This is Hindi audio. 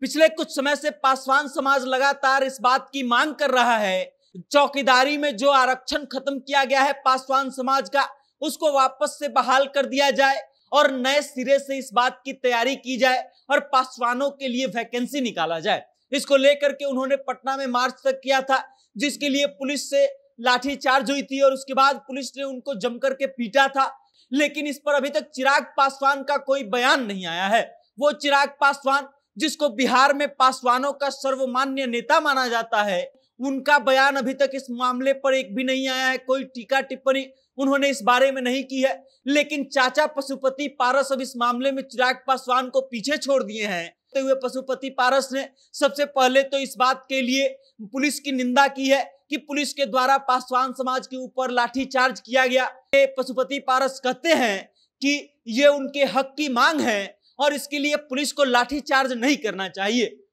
पिछले कुछ समय से पासवान समाज लगातार इस बात की मांग कर रहा है चौकीदारी में जो आरक्षण खत्म किया गया है पासवान समाज का उसको वापस से बहाल कर दिया जाए और नए सिरे से इस बात की तैयारी की जाए और पासवानों के लिए वैकेंसी निकाला जाए इसको लेकर के उन्होंने पटना में मार्च तक किया था जिसके लिए पुलिस से लाठीचार्ज हुई थी और उसके बाद पुलिस ने उनको जमकर के पीटा था लेकिन इस पर अभी तक चिराग पासवान का कोई बयान नहीं आया है वो चिराग पासवान जिसको बिहार में पासवानों का सर्वमान्य नेता माना जाता है उनका बयान अभी तक इस मामले पर एक भी नहीं आया है कोई टीका टिप्पणी उन्होंने इस बारे में नहीं की है लेकिन चाचा पशुपति पारस अब इस मामले में चिराग पासवान को पीछे छोड़ दिए हैं तो हुए पशुपति पारस ने सबसे पहले तो इस बात के लिए पुलिस की निंदा की है कि पुलिस के द्वारा पासवान समाज के ऊपर लाठीचार्ज किया गया पशुपति पारस कहते हैं कि ये उनके हक की मांग है और इसके लिए पुलिस को लाठीचार्ज नहीं करना चाहिए